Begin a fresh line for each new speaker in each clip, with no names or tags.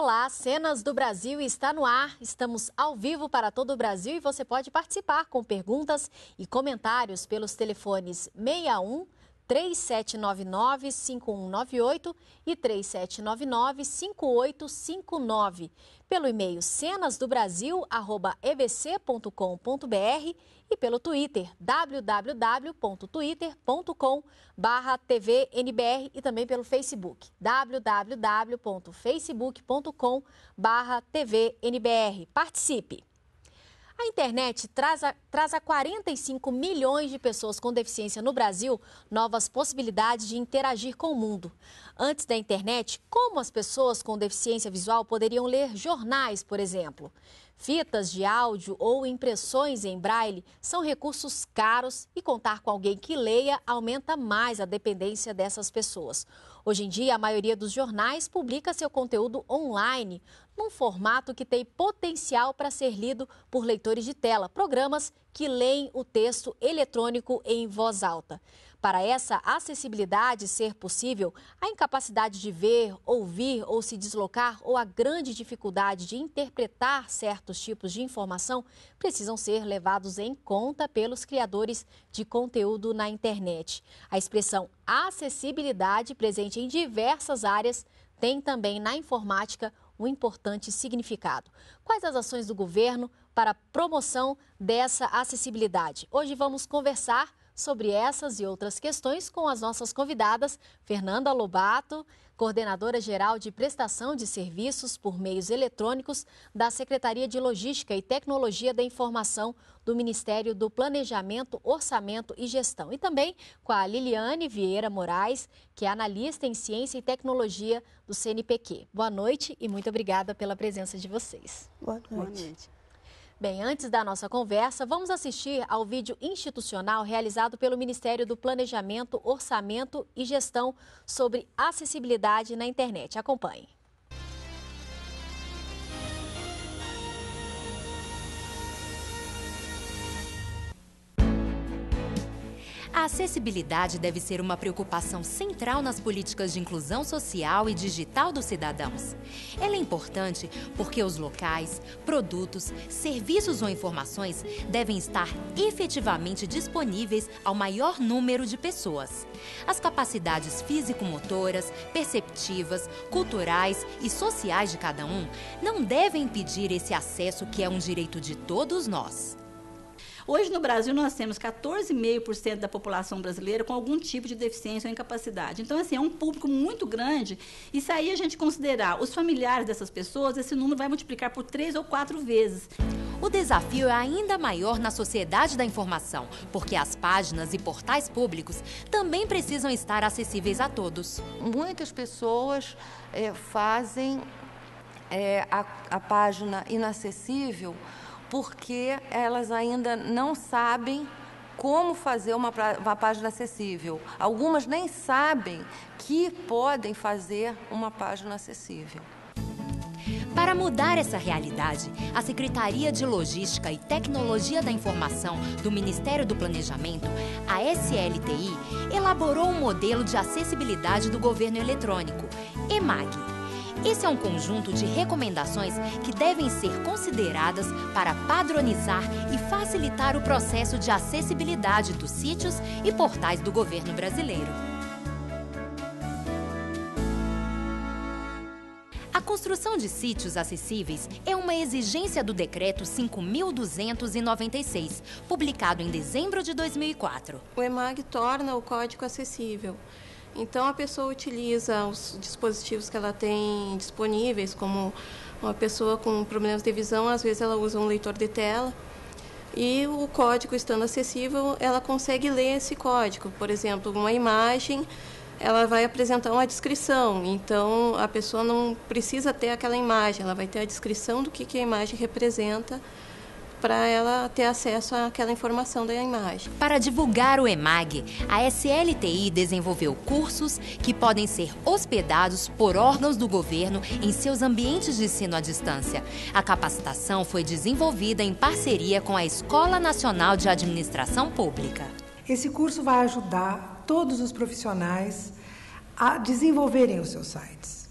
Olá, Cenas do Brasil está no ar. Estamos ao vivo para todo o Brasil e você pode participar com perguntas e comentários pelos telefones 61 3799-5198 e 3799-5859, pelo e-mail cenasdobrasil.ebc.com.br e pelo Twitter www.twitter.com tvnbr e também pelo Facebook www.facebook.com tvnbr. Participe! A internet traz a, traz a 45 milhões de pessoas com deficiência no Brasil novas possibilidades de interagir com o mundo. Antes da internet, como as pessoas com deficiência visual poderiam ler jornais, por exemplo? Fitas de áudio ou impressões em braille são recursos caros e contar com alguém que leia aumenta mais a dependência dessas pessoas. Hoje em dia, a maioria dos jornais publica seu conteúdo online, num formato que tem potencial para ser lido por leitores de tela, programas que leem o texto eletrônico em voz alta. Para essa acessibilidade ser possível, a incapacidade de ver, ouvir ou se deslocar ou a grande dificuldade de interpretar certos tipos de informação precisam ser levados em conta pelos criadores de conteúdo na internet. A expressão acessibilidade, presente em diversas áreas, tem também na informática um importante significado. Quais as ações do governo para a promoção dessa acessibilidade? Hoje vamos conversar sobre essas e outras questões com as nossas convidadas, Fernanda Lobato, coordenadora geral de prestação de serviços por meios eletrônicos da Secretaria de Logística e Tecnologia da Informação do Ministério do Planejamento, Orçamento e Gestão. E também com a Liliane Vieira Moraes, que é analista em ciência e tecnologia do CNPq. Boa noite e muito obrigada pela presença de vocês. Boa noite. Boa noite. Bem, antes da nossa conversa, vamos assistir ao vídeo institucional realizado pelo Ministério do Planejamento, Orçamento e Gestão sobre acessibilidade na internet. Acompanhe.
A acessibilidade deve ser uma preocupação central nas políticas de inclusão social e digital dos cidadãos. Ela é importante porque os locais, produtos, serviços ou informações devem estar efetivamente disponíveis ao maior número de pessoas. As capacidades físico-motoras, perceptivas, culturais e sociais de cada um não devem impedir esse acesso que é um direito de todos nós.
Hoje, no Brasil, nós temos 14,5% da população brasileira com algum tipo de deficiência ou incapacidade. Então, assim, é um público muito grande. E se aí a gente considerar os familiares dessas pessoas, esse número vai multiplicar por três ou
quatro vezes. O desafio é ainda maior na sociedade da informação, porque as páginas e portais públicos também precisam estar acessíveis a todos. Muitas pessoas é, fazem é, a, a página
inacessível porque elas ainda não sabem como fazer uma, uma página acessível. Algumas nem sabem que podem fazer uma página acessível. Para mudar
essa realidade, a Secretaria de Logística e Tecnologia da Informação do Ministério do Planejamento, a SLTI, elaborou um modelo de acessibilidade do governo eletrônico, EMAG, esse é um conjunto de recomendações que devem ser consideradas para padronizar e facilitar o processo de acessibilidade dos sítios e portais do governo brasileiro. A construção de sítios acessíveis é uma exigência do Decreto 5.296, publicado em dezembro de 2004.
O EMAG torna o código acessível. Então a pessoa utiliza os dispositivos que ela tem disponíveis, como uma pessoa com problemas de visão, às vezes ela usa um leitor de tela e o código estando acessível, ela consegue ler esse código. Por exemplo, uma imagem, ela vai apresentar uma descrição, então a pessoa não precisa ter aquela imagem, ela vai ter a descrição do que, que a imagem representa para ela ter acesso àquela informação da imagem. Para
divulgar o EMAG, a SLTI desenvolveu cursos que podem ser hospedados por órgãos do governo em seus ambientes de ensino à distância. A capacitação foi desenvolvida em parceria com a Escola Nacional de Administração Pública. Esse curso vai ajudar todos os profissionais a desenvolverem os seus sites,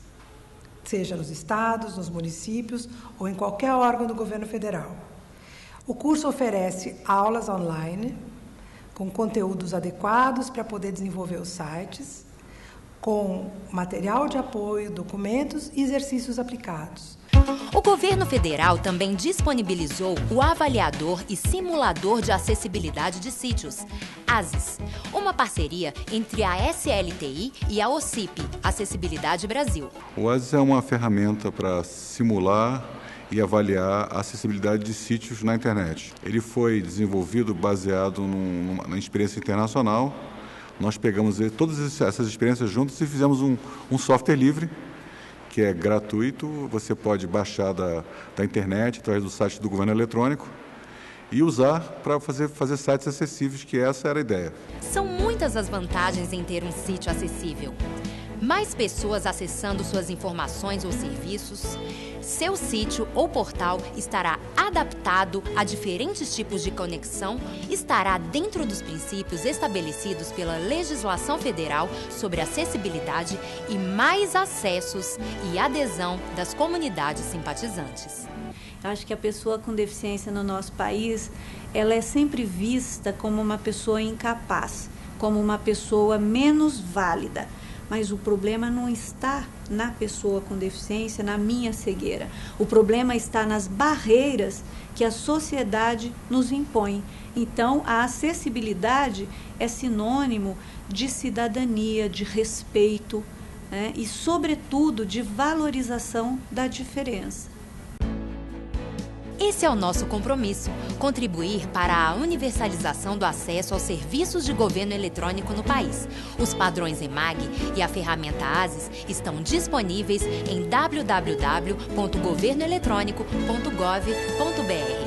seja nos estados, nos municípios ou em qualquer órgão do governo federal. O curso oferece aulas online com conteúdos adequados para poder desenvolver os sites, com material de apoio, documentos e exercícios aplicados. O governo federal também disponibilizou o avaliador e simulador de acessibilidade de sítios, ASIS, uma parceria entre a SLTI e a OCIP, Acessibilidade Brasil.
O ASIS é uma ferramenta para simular e avaliar a acessibilidade de sítios na internet. Ele foi desenvolvido baseado num, numa, na experiência internacional. Nós pegamos todas essas experiências juntas e fizemos um, um software livre que é gratuito, você pode baixar da, da internet, através do site do governo eletrônico e usar para fazer, fazer sites acessíveis, que essa era a ideia.
São muitas as vantagens em ter um sítio acessível mais pessoas acessando suas informações ou serviços, seu sítio ou portal estará adaptado a diferentes tipos de conexão, estará dentro dos princípios estabelecidos pela legislação federal sobre acessibilidade e mais acessos e adesão das comunidades simpatizantes. Acho
que a pessoa com deficiência no nosso país, ela é sempre vista como uma pessoa incapaz, como uma pessoa menos válida mas o problema não está na pessoa com deficiência, na minha cegueira. O problema está nas barreiras que a sociedade nos impõe. Então, a acessibilidade é sinônimo de cidadania, de respeito né? e, sobretudo, de valorização da diferença.
Esse é o nosso compromisso: contribuir para a universalização do acesso aos serviços de governo eletrônico no país. Os padrões EMAG e a ferramenta ASIS estão disponíveis em www.governoeletrônico.gov.br.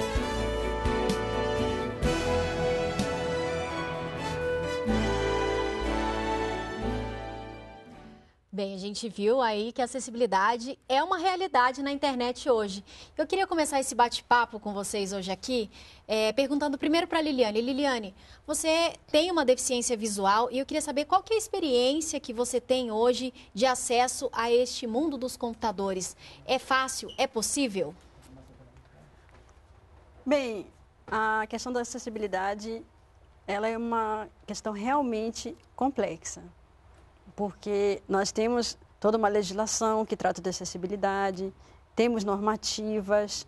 Bem, a gente viu aí que a acessibilidade é uma realidade na internet hoje. Eu queria começar esse bate-papo com vocês hoje aqui, é, perguntando primeiro para a Liliane. Liliane, você tem uma deficiência visual e eu queria saber qual que é a experiência que você tem hoje de acesso a este mundo dos computadores. É fácil? É possível?
Bem, a questão da acessibilidade, ela é uma questão realmente complexa porque nós temos toda uma legislação que trata de acessibilidade, temos normativas,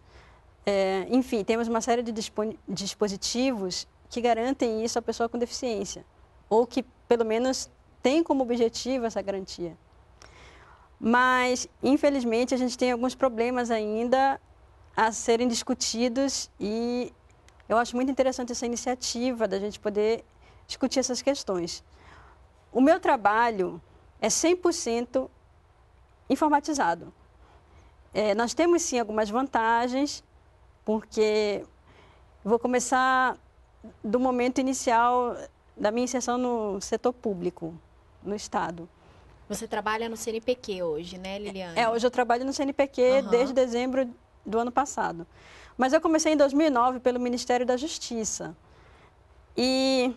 é, enfim, temos uma série de dispositivos que garantem isso à pessoa com deficiência, ou que pelo menos tem como objetivo essa garantia. Mas, infelizmente, a gente tem alguns problemas ainda a serem discutidos e eu acho muito interessante essa iniciativa da gente poder discutir essas questões o meu trabalho é 100% informatizado. É, nós temos sim algumas vantagens, porque vou começar do momento inicial da minha inserção no setor público, no Estado. Você trabalha no
CNPq hoje, né, Liliane? É,
hoje eu trabalho no CNPq uhum. desde dezembro do ano passado. Mas eu comecei em 2009 pelo Ministério da Justiça. E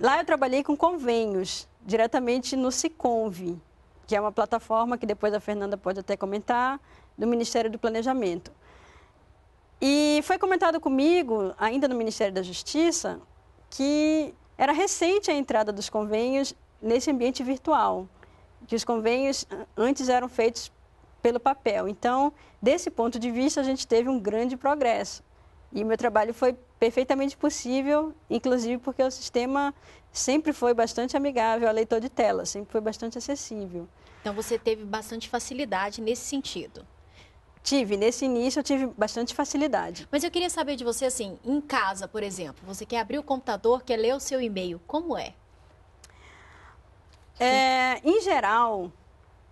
Lá eu trabalhei com convênios, diretamente no Siconve, que é uma plataforma que depois a Fernanda pode até comentar, do Ministério do Planejamento. E foi comentado comigo, ainda no Ministério da Justiça, que era recente a entrada dos convênios nesse ambiente virtual, que os convênios antes eram feitos pelo papel. Então, desse ponto de vista, a gente teve um grande progresso. E meu trabalho foi perfeitamente possível, inclusive porque o sistema sempre foi bastante amigável ao leitor de tela, sempre foi bastante acessível.
Então você teve bastante facilidade
nesse sentido. Tive, nesse início eu tive bastante
facilidade. Mas eu queria saber de você assim, em casa, por exemplo, você quer abrir o computador, quer ler o
seu e-mail, como é? é em geral,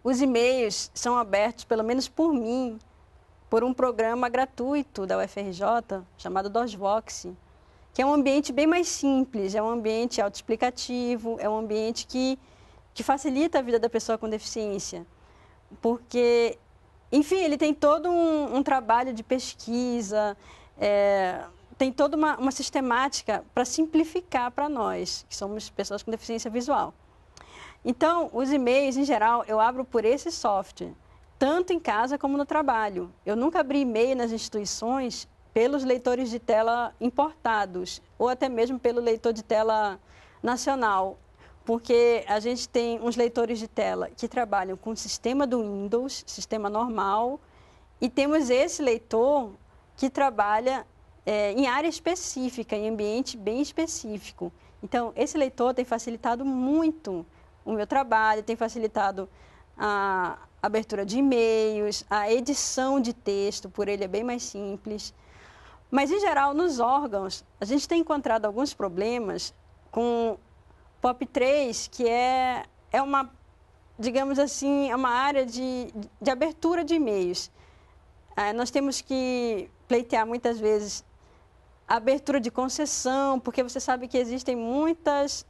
os e-mails são abertos, pelo menos por mim, por um programa gratuito da UFRJ chamado DOSVOX, que é um ambiente bem mais simples, é um ambiente autoexplicativo, é um ambiente que, que facilita a vida da pessoa com deficiência. Porque, enfim, ele tem todo um, um trabalho de pesquisa, é, tem toda uma, uma sistemática para simplificar para nós, que somos pessoas com deficiência visual. Então, os e-mails, em geral, eu abro por esse software tanto em casa como no trabalho. Eu nunca abri e-mail nas instituições pelos leitores de tela importados ou até mesmo pelo leitor de tela nacional, porque a gente tem uns leitores de tela que trabalham com o sistema do Windows, sistema normal, e temos esse leitor que trabalha é, em área específica, em ambiente bem específico. Então, esse leitor tem facilitado muito o meu trabalho, tem facilitado a, abertura de e-mails, a edição de texto, por ele é bem mais simples. Mas, em geral, nos órgãos, a gente tem encontrado alguns problemas com POP3, que é, é uma, digamos assim, é uma área de, de abertura de e-mails. É, nós temos que pleitear muitas vezes a abertura de concessão, porque você sabe que existem muitas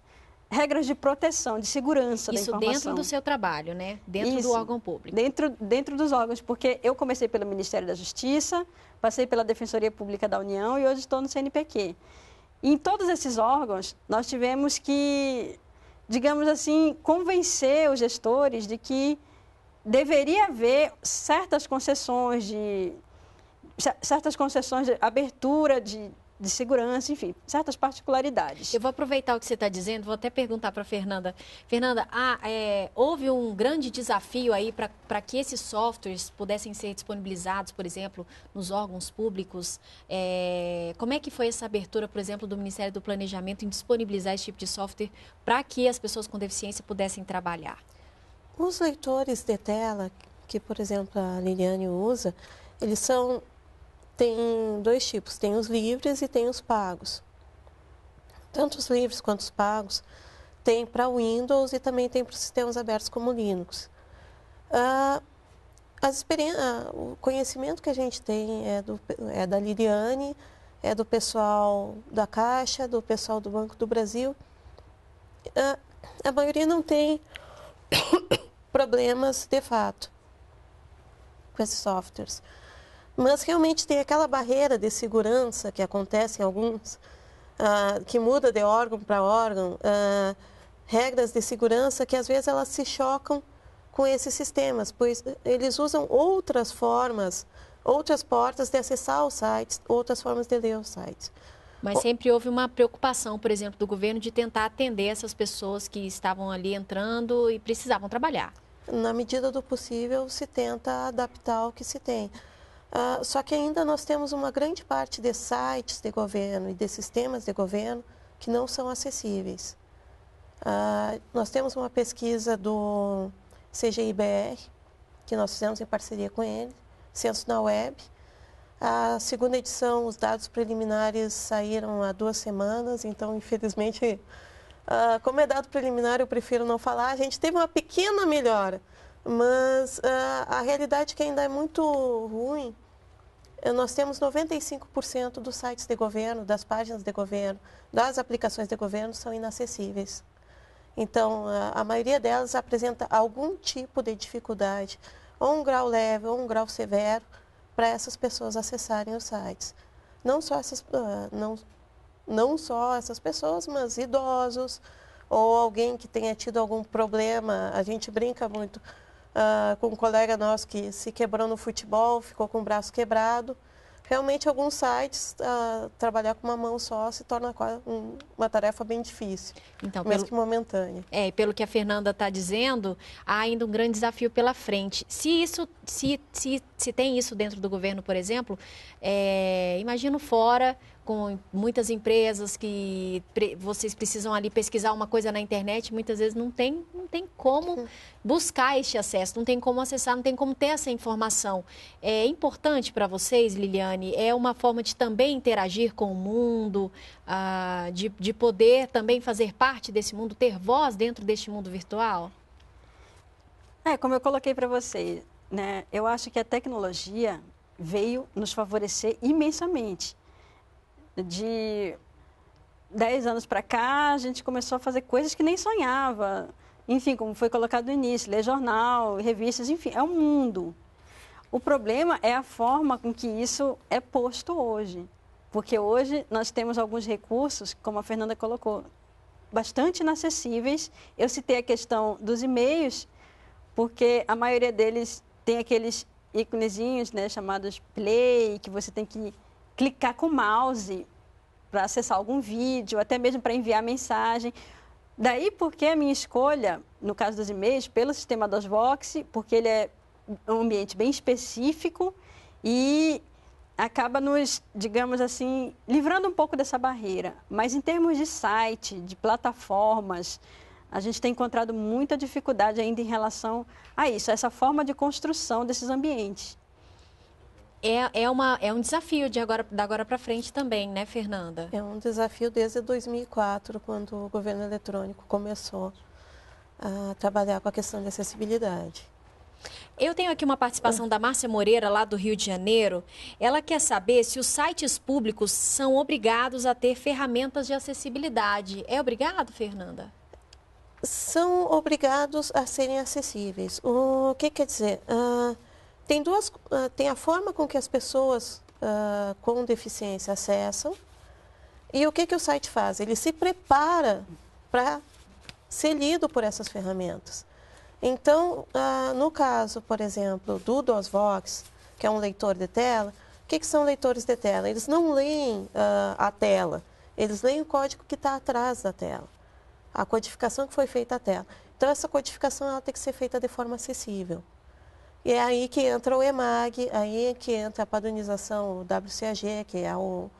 regras de proteção, de segurança Isso da informação. Isso dentro do seu
trabalho, né? Dentro Isso, do órgão
público. Dentro, dentro dos órgãos, porque eu comecei pelo Ministério da Justiça, passei pela Defensoria Pública da União e hoje estou no CNPq. Em todos esses órgãos, nós tivemos que, digamos assim, convencer os gestores de que deveria haver certas concessões de certas concessões de abertura de de segurança, enfim, certas particularidades. Eu vou aproveitar
o que você está dizendo, vou até perguntar para Fernanda. Fernanda, ah, é, houve um grande desafio aí para que esses softwares pudessem ser disponibilizados, por exemplo, nos órgãos públicos. É, como é que foi essa abertura, por exemplo, do Ministério do Planejamento em disponibilizar esse tipo de software para que as pessoas com deficiência pudessem trabalhar?
Os leitores de tela, que por exemplo a Liliane usa, eles são tem dois tipos, tem os livres e tem os pagos. Tanto os livres quanto os pagos tem para Windows e também tem para sistemas abertos como Linux. Ah, ah, o conhecimento que a gente tem é, do, é da Liliane, é do pessoal da Caixa, do pessoal do Banco do Brasil. Ah, a maioria não tem problemas de fato com esses softwares. Mas realmente tem aquela barreira de segurança que acontece em alguns, uh, que muda de órgão para órgão, uh, regras de segurança que às vezes elas se chocam com esses sistemas, pois eles usam outras formas, outras portas de acessar os sites, outras formas de ler os sites. Mas sempre houve uma preocupação, por exemplo, do governo
de tentar atender essas pessoas que estavam ali entrando e precisavam trabalhar.
Na medida do possível, se tenta adaptar o que se tem. Uh, só que ainda nós temos uma grande parte de sites de governo e de sistemas de governo que não são acessíveis. Uh, nós temos uma pesquisa do CGIBR, que nós fizemos em parceria com ele, Censo na Web. A segunda edição, os dados preliminares saíram há duas semanas, então, infelizmente, uh, como é dado preliminar, eu prefiro não falar. A gente teve uma pequena melhora, mas a, ah, a realidade é que ainda é muito ruim, eh, nós temos 95% dos sites de governo, das páginas de governo, das aplicações de governo são inacessíveis. Então, a, ah, a maioria delas apresenta algum tipo de dificuldade, ou um grau leve, ou um grau severo, para essas pessoas acessarem os sites. Não só essas, ah, não, não só essas pessoas, mas idosos, ou alguém que tenha tido algum problema. A gente brinca muito, ah, com um colega nosso que se quebrou no futebol, ficou com o braço quebrado. Realmente, alguns sites, uh, trabalhar com uma mão só se torna uma tarefa bem difícil, então, mesmo pelo... que
momentânea. É, pelo que a Fernanda está dizendo, há ainda um grande desafio pela frente. Se isso, se, se, se tem isso dentro do governo, por exemplo, é, imagino fora com muitas empresas que pre, vocês precisam ali pesquisar uma coisa na internet, muitas vezes não tem, não tem como uhum. buscar este acesso, não tem como acessar, não tem como ter essa informação. É importante para vocês, Liliane? É uma forma de também interagir com o mundo, ah, de, de poder também fazer parte desse mundo, ter voz dentro deste mundo virtual?
É, como eu coloquei para vocês, né? Eu acho que a tecnologia veio nos favorecer imensamente de 10 anos para cá, a gente começou a fazer coisas que nem sonhava. Enfim, como foi colocado no início, ler jornal, revistas, enfim, é um mundo. O problema é a forma com que isso é posto hoje. Porque hoje nós temos alguns recursos, como a Fernanda colocou, bastante inacessíveis. Eu citei a questão dos e-mails, porque a maioria deles tem aqueles íconezinhos, né, chamados play, que você tem que clicar com o mouse para acessar algum vídeo, até mesmo para enviar mensagem. Daí porque a minha escolha, no caso dos e-mails, pelo sistema dos Vox, porque ele é um ambiente bem específico e acaba nos, digamos assim, livrando um pouco dessa barreira. Mas em termos de site, de plataformas, a gente tem encontrado muita dificuldade ainda em relação a isso, a essa forma de construção desses ambientes. É, é, uma, é um desafio
de agora, da agora para frente também, né, Fernanda? É
um desafio desde 2004, quando o governo eletrônico começou a trabalhar com a questão de acessibilidade.
Eu tenho aqui uma participação da Márcia Moreira, lá do Rio de Janeiro. Ela quer saber se os sites públicos são obrigados a ter ferramentas de acessibilidade. É obrigado, Fernanda?
São obrigados a serem acessíveis. O que quer dizer? Uh tem, duas, uh, tem a forma com que as pessoas uh, com deficiência acessam e o que, que o site faz? Ele se prepara para ser lido por essas ferramentas. Então, uh, no caso, por exemplo, do DOSVox, que é um leitor de tela, o que, que são leitores de tela? Eles não leem a tela, eles leem o código que está atrás da tela, a codificação que foi feita à tela. Então, essa codificação ela tem que ser feita de forma acessível. E é aí que entra o EMAG, aí é que entra a padronização, o WCAG, que é o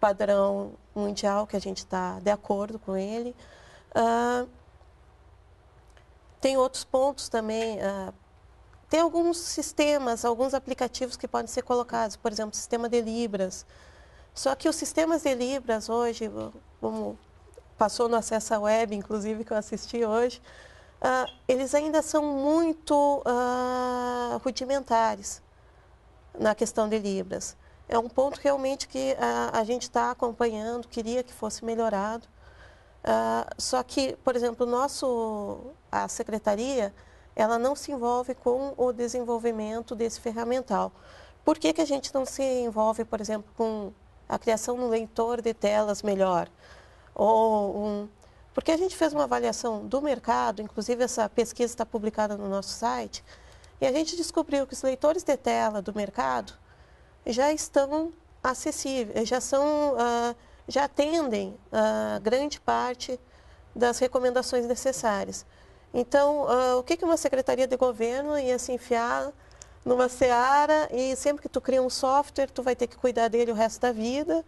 padrão mundial que a gente está de acordo com ele. Uh, tem outros pontos também. Uh, tem alguns sistemas, alguns aplicativos que podem ser colocados, por exemplo, sistema de Libras. Só que os sistemas de Libras hoje, como passou no acesso à web, inclusive, que eu assisti hoje, uh, eles ainda são muito uh, rudimentares na questão de Libras. É um ponto realmente que uh, a gente está acompanhando, queria que fosse melhorado. só que, por exemplo, nosso, a secretaria, ela não se envolve com o desenvolvimento desse ferramental. Por que, que a gente não se envolve, por exemplo, com a criação de um leitor de telas melhor? Ou um, porque a gente fez uma avaliação do mercado, inclusive essa pesquisa está publicada no nosso site, e a gente descobriu que os leitores de tela do mercado já estão acessíveis, já são, uh, já atendem a uh, grande parte das recomendações necessárias. Então, uh, o que, que uma secretaria de governo ia se enfiar numa seara e sempre que tu cria um software, tu vai ter que cuidar dele o resto da vida.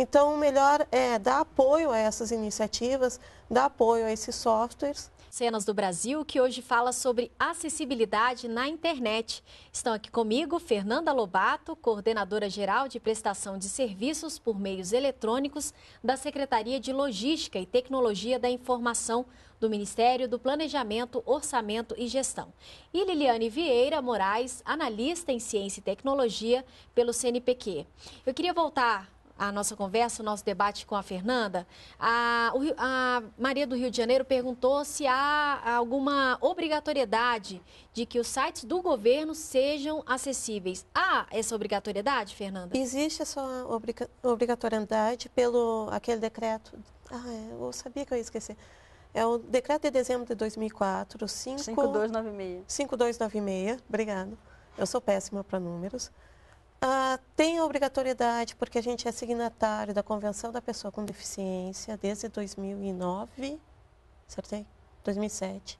Então, o melhor é dar apoio a essas iniciativas, dar apoio a esses softwares. Cenas
do Brasil, que hoje fala sobre acessibilidade na internet. Estão aqui comigo Fernanda Lobato, coordenadora geral de prestação de serviços por meios eletrônicos da Secretaria de Logística e Tecnologia da Informação do Ministério do Planejamento, Orçamento e Gestão. E Liliane Vieira Moraes, analista em ciência e tecnologia pelo CNPq. Eu queria voltar a nossa conversa, o nosso debate com a Fernanda, a, a Maria do Rio de Janeiro perguntou se há alguma obrigatoriedade de que os sites do governo sejam acessíveis. Há essa obrigatoriedade, Fernanda?
Existe essa obrigatoriedade pelo aquele decreto. Ah, é, eu sabia que eu ia esquecer. É o decreto de dezembro de 2004, 5... 5296. 5296, obrigado. Eu sou péssima para números. Ah, tem a obrigatoriedade, porque a gente é signatário da Convenção da Pessoa com Deficiência desde 2009, acertei? 2007.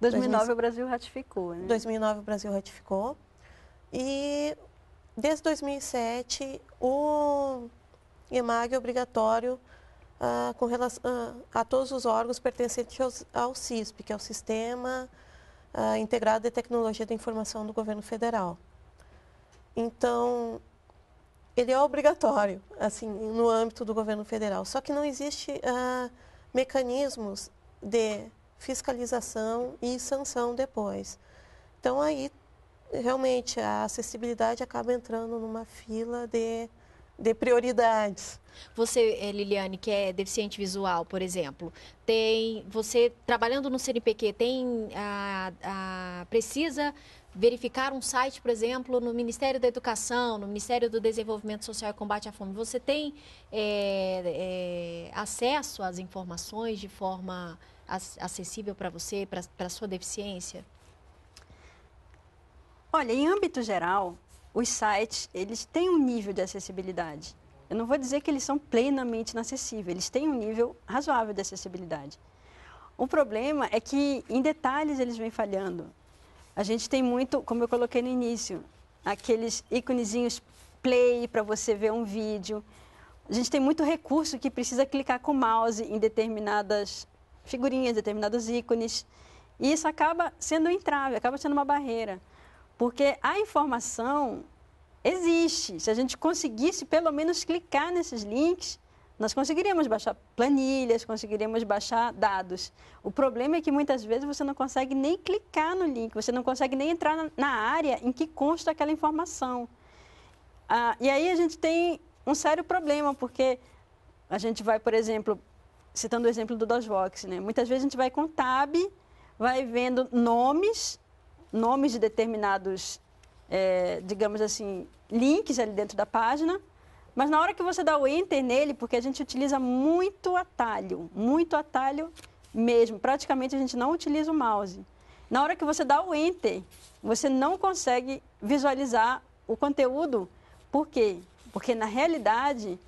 2009 o Brasil ratificou, né? 2009 o Brasil ratificou. E desde 2007 o IMAG é obrigatório ah, com relação, ah, a todos os órgãos pertencentes ao CISP, que é o Sistema ah, Integrado de Tecnologia da Informação do Governo Federal. Então, ele é obrigatório, assim, no âmbito do governo federal. Só que não existe uh, mecanismos de fiscalização e sanção depois. Então, aí, realmente, a acessibilidade acaba entrando numa fila de, de prioridades. Você, eh, Liliane, que é deficiente visual, por exemplo,
tem você trabalhando no CNPq tem a, ah, a, ah, precisa verificar um site, por exemplo, no Ministério da Educação, no Ministério do Desenvolvimento Social e Combate à Fome, você tem é, é, acesso às informações de forma acessível para você, para a sua deficiência?
Olha, em âmbito geral, os sites, eles têm um nível de acessibilidade. Eu não vou dizer que eles são plenamente inacessíveis, eles têm um nível razoável de acessibilidade. O problema é que em detalhes eles vêm falhando. A gente tem muito, como eu coloquei no início, aqueles íconezinhos play para você ver um vídeo. A gente tem muito recurso que precisa clicar com o mouse em determinadas figurinhas, determinados ícones. E isso acaba sendo um entrave, acaba sendo uma barreira. Porque a informação existe. Se a gente conseguisse pelo menos clicar nesses links, nós conseguiríamos baixar planilhas, conseguiríamos baixar dados. O problema é que muitas vezes você não consegue nem clicar no link, você não consegue nem entrar na área em que consta aquela informação. Ah, e aí a gente tem um sério problema, porque a gente vai, por exemplo, citando o exemplo do DOSVOX, né? muitas vezes a gente vai com tab, vai vendo nomes, nomes de determinados, é, digamos assim, links ali dentro da página, mas na hora que você dá o enter nele, porque a gente utiliza muito atalho, muito atalho mesmo, praticamente a gente não utiliza o mouse. Na hora que você dá o enter, você não consegue visualizar o conteúdo. Por quê? Porque na realidade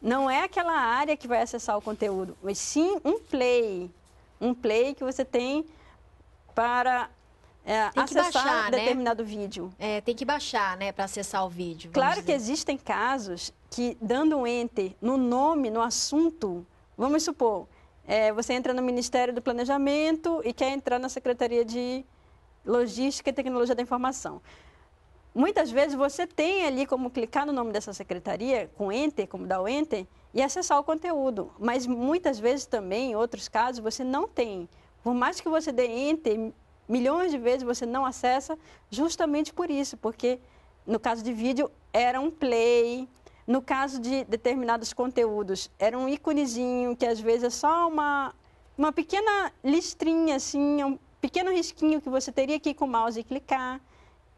não é aquela área que vai acessar o conteúdo, mas sim um play, um play que você tem para é, tem acessar baixar, né? determinado
né? vídeo. É, tem que baixar, né, para acessar o vídeo. Claro dizer. que
existem casos que, dando um enter no nome, no assunto, vamos supor, é, você entra no Ministério do Planejamento e quer entrar na Secretaria de Logística e Tecnologia da Informação. Muitas vezes você tem ali como clicar no nome dessa secretaria, com enter, como dar o enter, e acessar o conteúdo. Mas muitas vezes também, em outros casos, você não tem. Por mais que você dê enter milhões de vezes você não acessa justamente por isso, porque no caso de vídeo era um play, no caso de determinados conteúdos era um íconezinho que às vezes é só uma uma pequena listrinha assim, é um pequeno risquinho que você teria que ir com o mouse e clicar.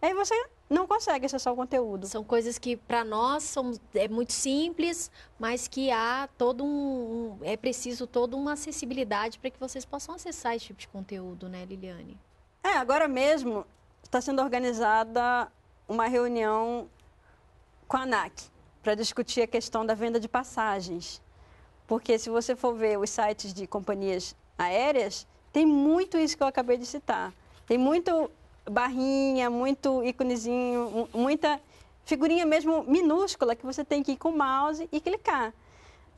Aí você não consegue acessar o conteúdo. São coisas que para nós são,
é muito simples, mas que há todo um, é preciso toda uma acessibilidade para que vocês possam acessar esse tipo de conteúdo, né, Liliane?
É, agora mesmo está sendo organizada uma reunião com a ANAC para discutir a questão da venda de passagens. Porque se você for ver os sites de companhias aéreas, tem muito isso que eu acabei de citar. Tem muito barrinha, muito íconezinho, muita figurinha mesmo minúscula que você tem que ir com o mouse e clicar.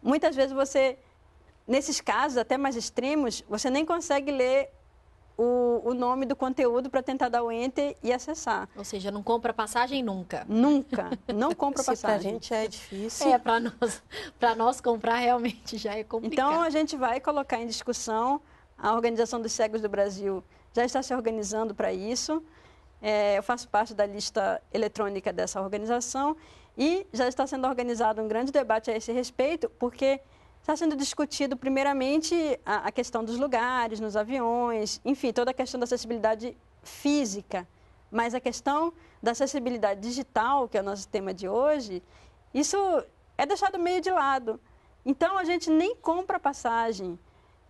Muitas vezes você, nesses casos até mais extremos, você nem consegue ler o, o nome do conteúdo para tentar dar o enter e acessar. Ou seja, não compra passagem nunca. Nunca. Não compra passagem. Para a gente é difícil. É, para nós, nós comprar realmente já é complicado. Então, a gente vai colocar em discussão. A Organização dos Cegos do Brasil já está se organizando para isso. É, eu faço parte da lista eletrônica dessa organização e já está sendo organizado um grande debate a esse respeito, porque Está sendo discutido, primeiramente, a, a, questão dos lugares, nos aviões, enfim, toda a questão da acessibilidade física. Mas a questão da acessibilidade digital, que é o nosso tema de hoje, isso é deixado meio de lado. Então, a gente nem compra passagem.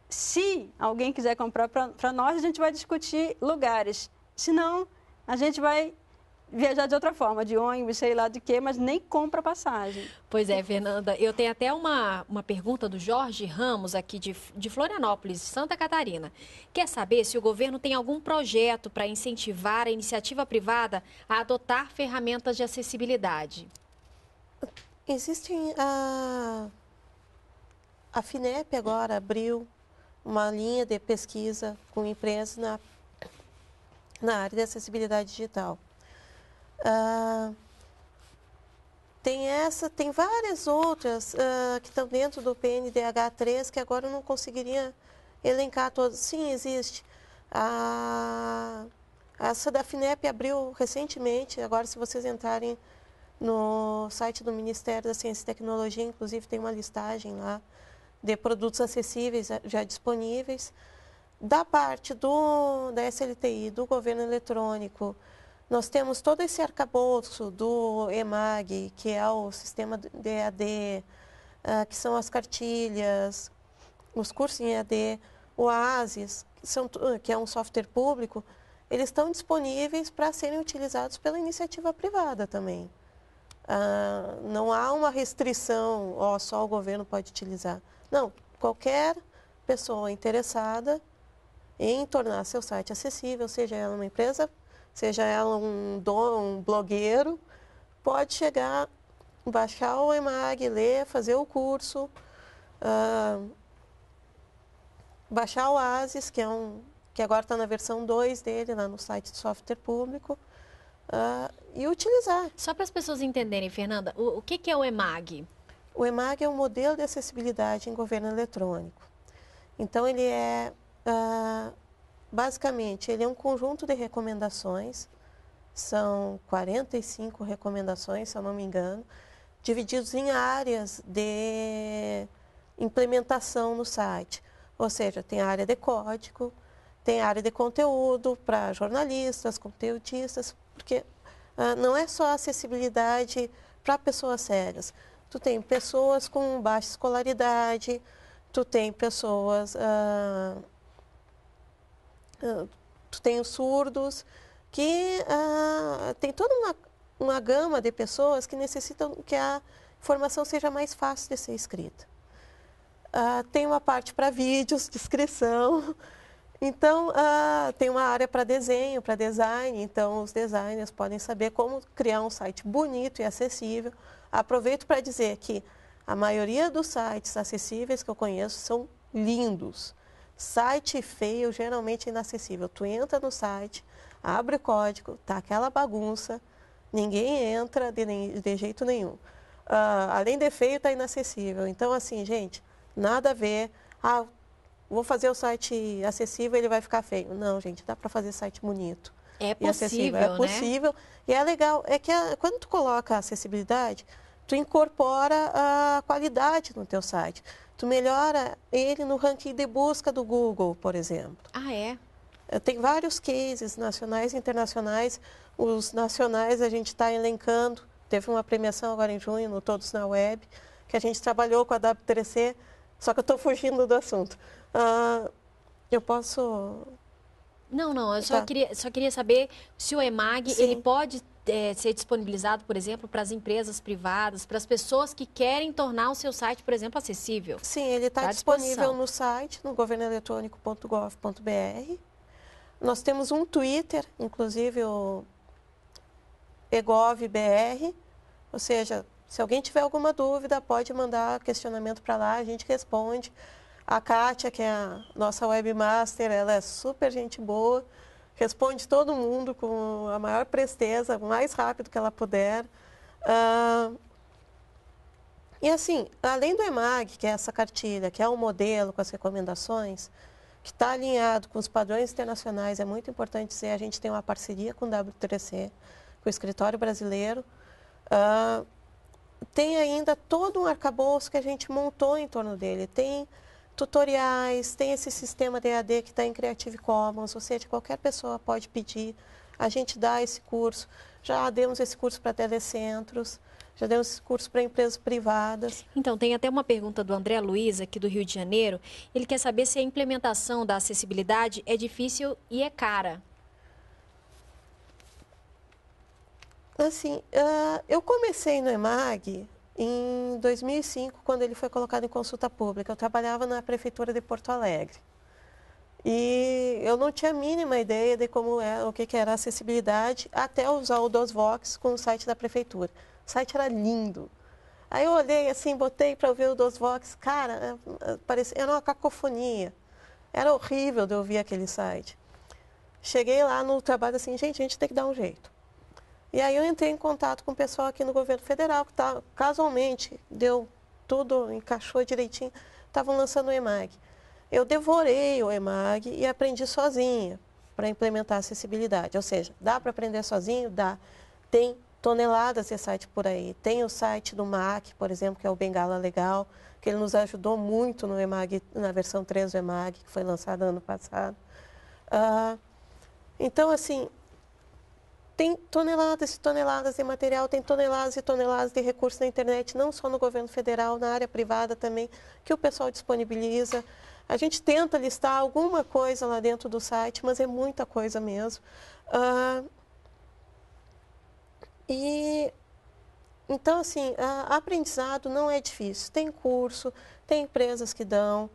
Se alguém quiser comprar para nós, a gente vai discutir lugares. Se não, a gente vai viajar de outra forma, de ônibus, sei lá de quê, mas nem compra passagem. Pois é, Fernanda. Eu tenho até uma, uma pergunta do Jorge Ramos, aqui de, de Florianópolis,
Santa Catarina. Quer saber se o governo tem algum projeto para incentivar a iniciativa privada a adotar ferramentas de acessibilidade?
Existem a. A FINEP agora abriu uma linha de pesquisa com empresas na, na área de acessibilidade digital. Ah, tem essa, tem várias outras ah, que estão dentro do PNDH 3 que agora eu não conseguiria elencar todas. Sim, existe. A, essa da FINEP abriu recentemente, agora se vocês entrarem no site do Ministério da Ciência e Tecnologia, inclusive tem uma listagem lá de produtos acessíveis eh, já disponíveis. Da parte do, da SLTI, do governo eletrônico, nós temos todo esse arcabouço do EMAG, que é o sistema de EAD, ah, que são as cartilhas, os cursos em EAD, o ASIS, que, são, ah, que é um software público, eles estão disponíveis para serem utilizados pela iniciativa privada também. Ah, não há uma restrição, ó, só o governo pode utilizar. Não, qualquer pessoa interessada em tornar seu site acessível, seja ela uma empresa seja ela um, dono, um blogueiro, pode chegar, baixar o EMAG, ler, fazer o curso, uh, baixar o ASIS, que, é um, que agora está na versão 2 dele, lá no site do software público, uh, e utilizar. Só para as pessoas entenderem, Fernanda, o, o que, que é o EMAG? O EMAG é um modelo de acessibilidade em governo eletrônico. Então, ele é uh, Basicamente, ele é um conjunto de recomendações, são 45 recomendações, se eu não me engano, divididos em áreas de implementação no site. Ou seja, tem a área de código, tem a área de conteúdo para jornalistas, conteudistas, porque ah, não é só acessibilidade para pessoas sérias. Tu tem pessoas com baixa escolaridade, tu tem pessoas ah, ah, tu tem os surdos, que ah, tem toda uma, uma gama de pessoas que necessitam que a formação seja mais fácil de ser escrita. Ah, tem uma parte para vídeos, descrição. Então, tem uma área para desenho, para design. Então, os designers podem saber como criar um site bonito e acessível. Aproveito para dizer que a maioria dos sites acessíveis que eu conheço são lindos. Site feio geralmente é inacessível. Tu entra no site, abre o código, tá aquela bagunça, ninguém entra de, nem, de jeito nenhum. Uh, além de feio, tá inacessível. Então, assim, gente, nada a ver. Ah, vou fazer o site acessível, ele vai ficar feio. Não, gente, dá para fazer site bonito. É possível, É possível. Né? E é legal. É que a, quando tu coloca a acessibilidade, tu incorpora a qualidade no teu site tu melhora ele no ranking de busca do Google, por exemplo. Ah, é? Tem vários cases nacionais e internacionais. Os nacionais a gente está elencando. Teve uma premiação agora em junho, no Todos na Web, que a gente trabalhou com a W3C, só que eu estou fugindo do assunto. Uh, eu posso não,
não, eu só, tá. queria, só queria saber se o EMAG, ele pode é, ser disponibilizado, por exemplo, para as empresas privadas, para as pessoas que querem tornar o seu site, por exemplo, acessível? Sim, ele está tá disponível no
site, no governoeletrônico.gov.br. Nós temos um Twitter, inclusive o egovbr, ou seja, se alguém tiver alguma dúvida, pode mandar questionamento para lá, a gente responde. A Kátia, que é a nossa webmaster, ela é super gente boa, responde todo mundo com a maior presteza, o mais rápido que ela puder. Uh, e assim, além do EMAG, que é essa cartilha, que é o um modelo com as recomendações, que está alinhado com os padrões internacionais, é muito importante dizer, a gente tem uma parceria com o W3C, com o escritório brasileiro. Uh, tem ainda todo um arcabouço que a gente montou em torno dele. Tem tutoriais, tem esse sistema DAD que está em Creative Commons, ou seja, qualquer pessoa pode pedir. A gente dá esse curso. Já demos esse curso para telecentros, já demos esse curso para empresas
privadas. Então, tem até uma pergunta do André Luiz, aqui do Rio de Janeiro. Ele quer saber se a implementação da acessibilidade é difícil e é cara.
Assim, uh, eu comecei no EMAG em 2005, quando ele foi colocado em consulta pública. Eu trabalhava na prefeitura de Porto Alegre. E eu não tinha a mínima ideia de como era, é, o que, era acessibilidade até usar o DosVox com o site da prefeitura. O site era lindo. Aí eu olhei assim, botei para ouvir o DosVox, cara, é, é, parecia, era uma cacofonia. Era horrível de ouvir aquele site. Cheguei lá no trabalho assim, gente, a gente tem que dar um jeito. E aí eu entrei em contato com o pessoal aqui no governo federal, que tá, casualmente deu tudo, encaixou direitinho, estavam lançando o EMAG. Eu devorei o EMAG e aprendi sozinha para implementar acessibilidade. Ou seja, dá para aprender sozinho? Dá. Tem toneladas de site por aí. Tem o site do MAC, por exemplo, que é o Bengala Legal, que ele nos ajudou muito no EMAG, na versão 3 do EMAG, que foi lançada ano passado. Uh, então, assim, tem toneladas e toneladas de material, tem toneladas e toneladas de recursos na internet, não só no governo federal, na área privada também, que o pessoal disponibiliza. A gente tenta listar alguma coisa lá dentro do site, mas é muita coisa mesmo. Uh, e então, assim, uh, aprendizado não é difícil. Tem curso, tem empresas que dão.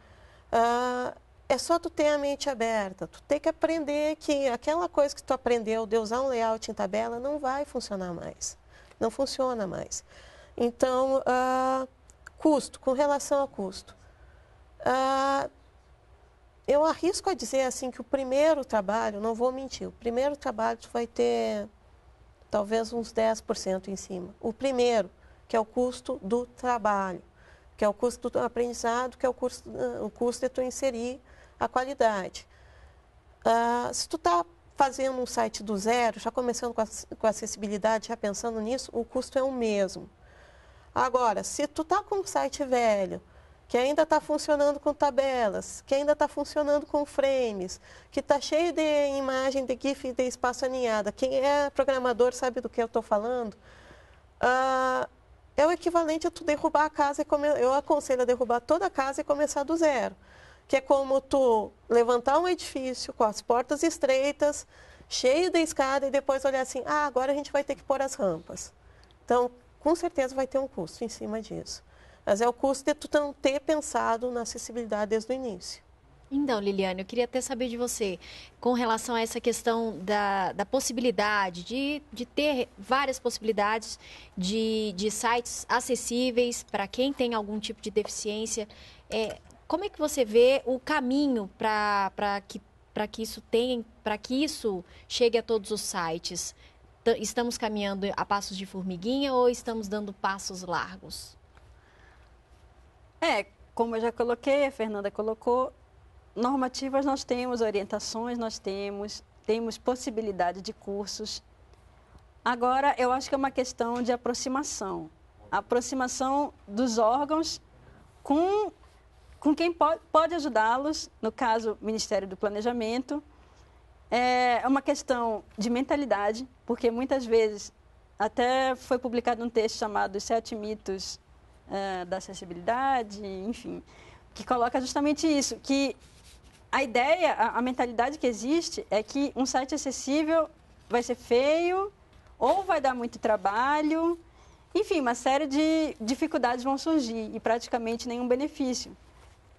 Uh, é só tu ter a mente aberta, tu tem que aprender que aquela coisa que tu aprendeu de usar um layout em tabela não vai funcionar mais, não funciona mais. Então, uh, custo, com relação a custo, uh, eu arrisco a dizer assim que o primeiro trabalho, não vou mentir, o primeiro trabalho tu vai ter talvez uns 10% em cima. O primeiro, que é o custo do trabalho, que é o custo do aprendizado, que é o custo, ah, o custo de tu inserir a qualidade. Uh, se tu está fazendo um site do zero, já começando com, a, com a acessibilidade, já pensando nisso, o custo é o mesmo. Agora, se tu está com um site velho, que ainda está funcionando com tabelas, que ainda está funcionando com frames, que está cheio de imagem de GIF e de espaço aninhada. Quem é programador sabe do que eu estou falando. Uh, é o equivalente a tu derrubar a casa e come... eu aconselho a derrubar toda a casa e começar do zero que é como tu levantar um edifício com as portas estreitas, cheio de escada e depois olhar assim, ah, agora a gente vai ter que pôr as rampas. Então, com certeza vai ter um custo em cima disso. Mas é o custo de tu não ter pensado na acessibilidade desde o início. Então,
Liliane, eu queria até saber de você, com relação a essa questão da, da possibilidade, de, de ter várias possibilidades de, de sites acessíveis para quem tem algum tipo de deficiência. É, como é que você vê o caminho para que para que isso tenha, para que isso chegue a todos os sites? Estamos caminhando a passos de formiguinha ou estamos dando passos largos?
É, como eu já coloquei, a Fernanda colocou, normativas nós temos, orientações nós temos, temos possibilidade de cursos. Agora, eu acho que é uma questão de aproximação. aproximação dos órgãos com com quem pode ajudá-los, no caso, Ministério do Planejamento. É, é uma questão de mentalidade, porque muitas vezes, até foi publicado um texto chamado Os Sete Mitos é, da Acessibilidade, enfim, que coloca justamente isso, que a ideia, a, a mentalidade que existe é que um site acessível vai ser feio, ou vai dar muito trabalho, enfim, uma série de dificuldades vão surgir e praticamente nenhum benefício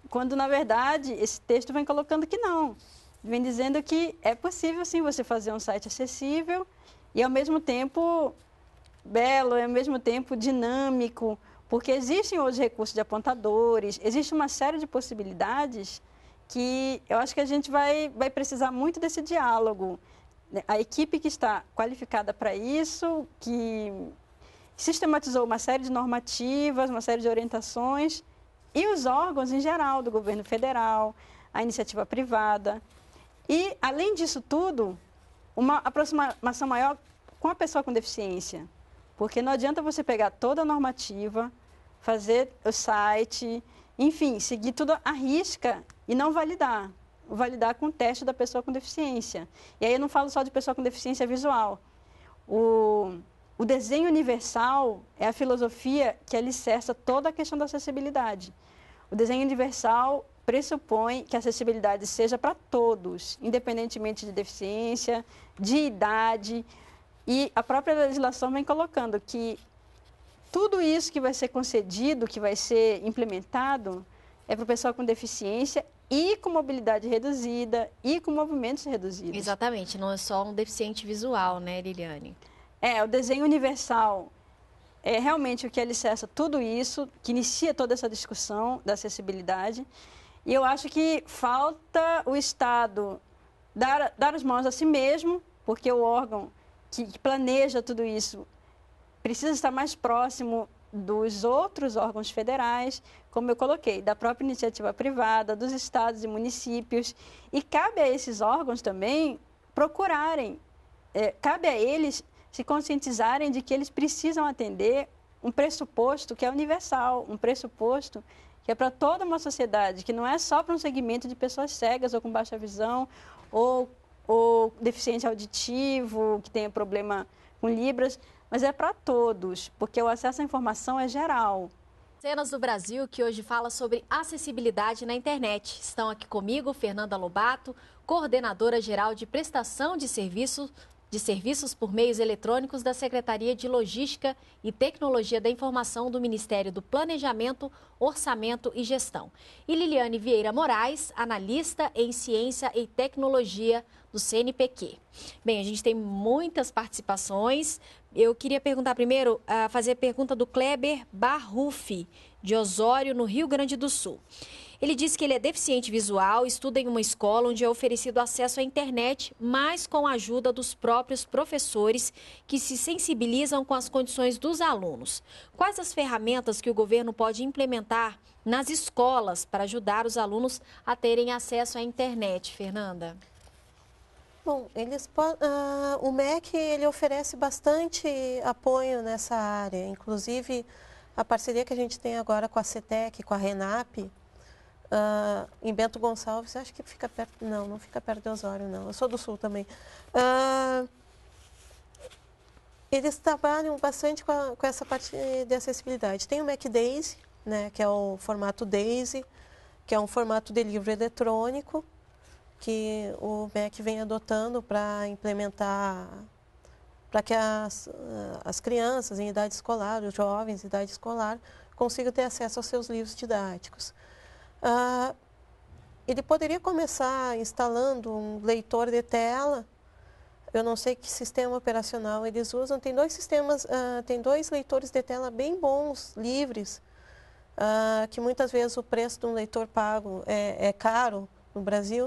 quando na verdade esse texto vem colocando que não. Vem dizendo que é possível sim você fazer um site acessível e ao mesmo tempo belo, e ao mesmo tempo dinâmico, porque existem outros recursos de apontadores, existe uma série de possibilidades que eu acho que a gente vai, vai precisar muito desse diálogo. A equipe que está qualificada para isso, que sistematizou uma série de normativas, uma série de orientações, e os órgãos em geral do governo federal, a iniciativa privada. E, além disso tudo, uma aproximação maior com a pessoa com deficiência. Porque não adianta você pegar toda a normativa, fazer o site, enfim, seguir tudo à risca e não validar. Validar com o teste da pessoa com deficiência. E aí eu não falo só de pessoa com deficiência visual. O, o desenho universal é a filosofia que alicerça toda a questão da acessibilidade. O desenho universal pressupõe que a acessibilidade seja para todos, independentemente de deficiência, de idade. E a própria legislação vem colocando que tudo isso que vai ser concedido, que vai ser implementado, é para o pessoal com deficiência e com mobilidade reduzida e com movimentos reduzidos. Exatamente, não é só um deficiente visual, né, Liliane? É, o desenho universal é realmente o que alicerça tudo isso, que inicia toda essa discussão da acessibilidade. E eu acho que falta o Estado dar, dar as mãos a si mesmo, porque o órgão que, que planeja tudo isso precisa estar mais próximo dos outros órgãos federais, como eu coloquei, da própria iniciativa privada, dos estados e municípios. E cabe a esses órgãos também procurarem, é, cabe a eles se conscientizarem de que eles precisam atender um pressuposto que é universal, um pressuposto que é para toda uma sociedade, que não é só para um segmento de pessoas cegas ou com baixa visão ou, ou deficiente auditivo, que tenha problema com libras, mas é para todos, porque o acesso à informação é geral.
Cenas do Brasil, que hoje fala sobre acessibilidade na internet. Estão aqui comigo Fernanda Lobato, coordenadora geral de prestação de serviços de serviços por meios eletrônicos da Secretaria de Logística e Tecnologia da Informação do Ministério do Planejamento, Orçamento e Gestão. E Liliane Vieira Moraes, analista em Ciência e Tecnologia do CNPq. Bem, a gente tem muitas participações. Eu queria perguntar primeiro, ah, fazer a pergunta do Kleber Barrufi, de Osório, no Rio Grande do Sul. Ele diz que ele é deficiente visual, estuda em uma escola onde é oferecido acesso à internet, mas com a ajuda dos próprios professores que se sensibilizam com as condições dos alunos. Quais as ferramentas que o governo pode implementar nas escolas para ajudar os alunos a terem acesso à internet, Fernanda?
Bom, eles, uh, o MEC ele oferece bastante apoio nessa área, inclusive a parceria que a gente tem agora com a CETEC, com a RENAP, Uh, em Bento Gonçalves, acho que fica perto. Não, não fica perto de Osório, não. Eu sou do Sul também. Uh, eles trabalham bastante com, a, com, essa parte de acessibilidade. Tem o Daisy, né, que é o formato Daisy, que é um formato de livro eletrônico que o MEC vem adotando para implementar para que as, ah, as crianças em idade escolar, os jovens em idade escolar, consigam ter acesso aos seus livros didáticos. Uh, ele poderia começar instalando um leitor de tela. Eu não sei que sistema operacional eles usam. Tem dois sistemas, uh, tem dois leitores de tela bem bons, livres, uh, que muitas vezes o preço de um leitor pago é, é caro no Brasil.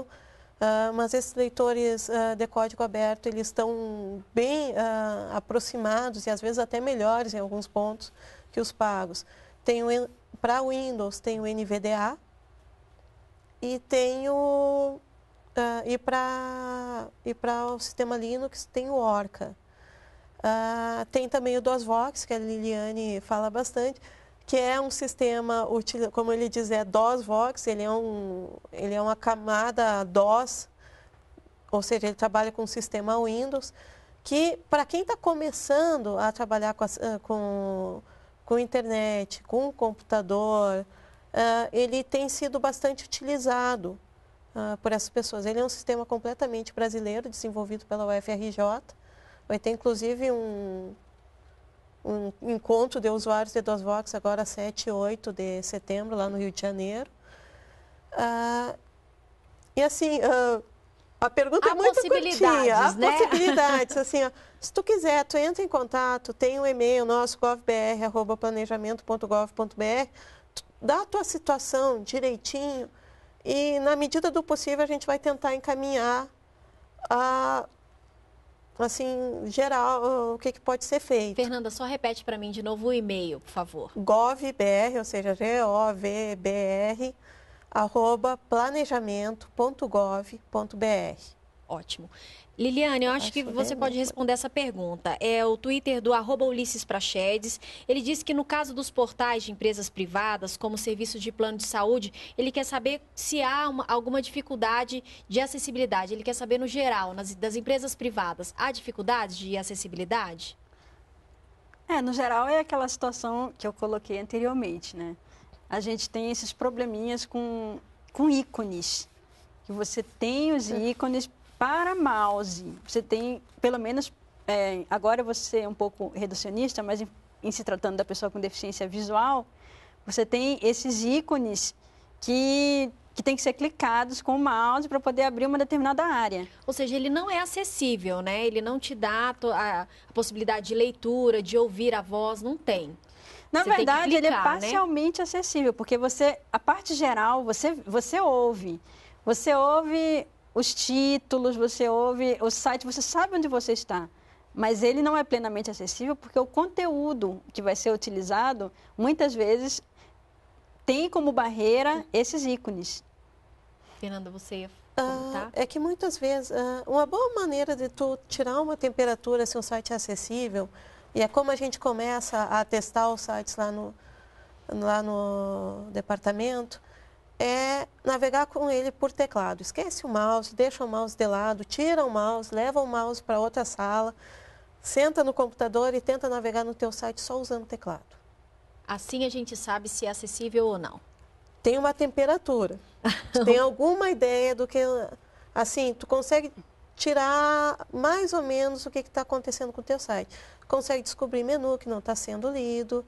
Uh, mas esses leitores uh, de código aberto eles estão bem uh, aproximados e às vezes até melhores em alguns pontos que os pagos. Tem para Windows tem o NVDA, e tenho uh, ah, e para e para o sistema Linux tem o Orca. Uh, tem também o DOSVox, que a Liliane fala bastante, que é um sistema, como ele diz, é DOSVox, ele é, um, ele é uma camada DOS, ou seja, ele trabalha com o sistema Windows, que para quem está começando a trabalhar com, a, ah, com, com internet, com computador, uh, ele tem sido bastante utilizado uh, por essas pessoas. Ele é um sistema completamente brasileiro, desenvolvido pela UFRJ. Vai ter, inclusive, um, um encontro de usuários de DOSVOX agora 7 e 8 de setembro, lá no Rio de Janeiro. Uh, e assim, uh, a pergunta Há é muito curtinha. Há né? possibilidades. assim, ó, se tu quiser, tu entra em contato, tem o um e-mail nosso, govbr.planejamento.gov.br dá a tua situação direitinho e, na medida do possível, a gente vai tentar encaminhar a assim, geral, o que, que pode ser feito. Fernanda, só repete para mim de novo o e-mail, por favor. govbr, ou seja, g o v r arroba planejamento.gov.br. Ótimo. Liliane, eu acho, acho que você pode responder essa pergunta.
É o Twitter do arroba Ulisses Prachedes. Ele disse que no caso dos portais de empresas privadas, como serviço de plano de saúde, ele quer saber se há uma, alguma dificuldade de acessibilidade. Ele quer saber no geral, nas, das empresas privadas, há dificuldades de
acessibilidade? É, no geral é aquela situação que eu coloquei anteriormente, né? A gente tem esses probleminhas com, com ícones, que você tem os uhum. ícones para mouse, você tem, pelo menos, é, agora você é um pouco reducionista, mas em, em se tratando da pessoa com deficiência visual, você tem esses ícones que que tem que ser clicados com o mouse para poder abrir uma determinada área. Ou seja, ele não é acessível, né? Ele não te dá a, a
possibilidade de leitura, de ouvir a voz, não tem. Na você verdade, tem clicar, ele é né? parcialmente
né? acessível, porque você, a parte geral, você, você ouve. Você ouve os títulos, você ouve o site, você sabe onde você está. Mas ele não é plenamente acessível porque o conteúdo que vai ser utilizado, muitas vezes,
tem como barreira esses ícones.
Fernanda, você ia
ah, é que muitas vezes, ah, uma boa maneira de tu tirar uma temperatura se assim, um site é acessível, e é como a gente começa a testar os sites lá no, lá no departamento, é navegar com ele por teclado. Esquece o mouse, deixa o mouse de lado, tira o mouse, leva o mouse para outra sala, senta no computador e tenta navegar no teu site só usando o teclado.
Assim a gente sabe se é acessível ou não.
Tem uma temperatura. tem alguma ideia do que assim, tu consegue tirar mais ou menos o que está acontecendo com o teu site. Consegue descobrir menu que não está sendo lido.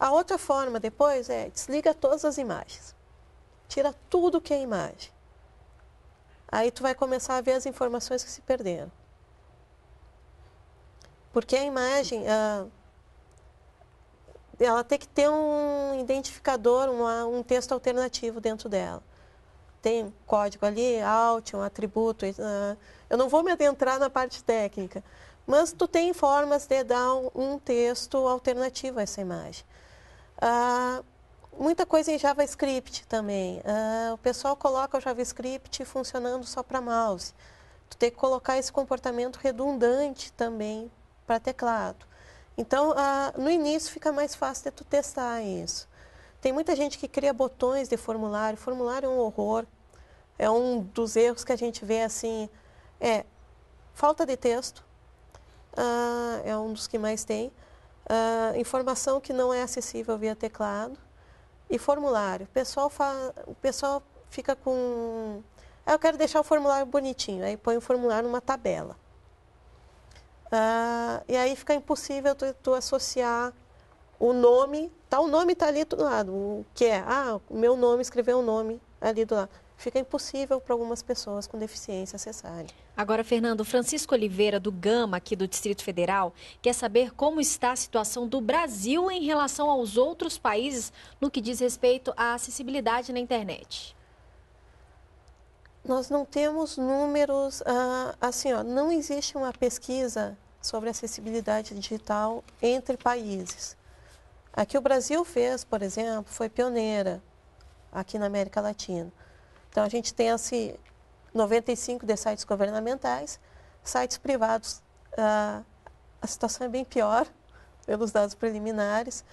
A outra forma depois é desliga todas as imagens. Tira tudo que é imagem. Aí tu vai começar a ver as informações que se perderam. Porque a imagem, ela tem que ter um identificador, um texto alternativo dentro dela tem um código ali, alt, um atributo. Eh, eu não vou me adentrar na parte técnica, mas tu tem formas de dar um, texto alternativo a essa imagem. Ah, Muita coisa em JavaScript também. Uh, o pessoal coloca o JavaScript funcionando só para mouse. Tu tem que colocar esse comportamento redundante também para teclado. Então, uh, no início fica mais fácil de tu testar isso. Tem muita gente que cria botões de formulário. Formulário é um horror. É um dos erros que a gente vê assim. É falta de texto. Uh, é um dos que mais tem. informação que não é acessível via teclado e formulário. O pessoal, fa... o pessoal fica com. Ah, eu quero deixar o formulário bonitinho, aí põe o formulário numa tabela. Ah, e aí fica impossível tu, tu associar o nome, tá, o nome está ali do lado, o que é? Ah, o meu nome, escrever o um nome ali do lado fica impossível para algumas pessoas com deficiência acessarem.
Agora, Fernando, Francisco Oliveira, do Gama, aqui do Distrito Federal, quer saber como está a situação do Brasil em relação aos outros países no que diz respeito à acessibilidade na internet.
Nós não temos números, ah, assim, ó, não existe uma pesquisa sobre acessibilidade digital entre países. Aqui o Brasil fez, por exemplo, foi pioneira aqui na América Latina. Então, a gente tem assim 95 de sites governamentais, sites privados, ah, a situação é bem pior, pelos dados preliminares.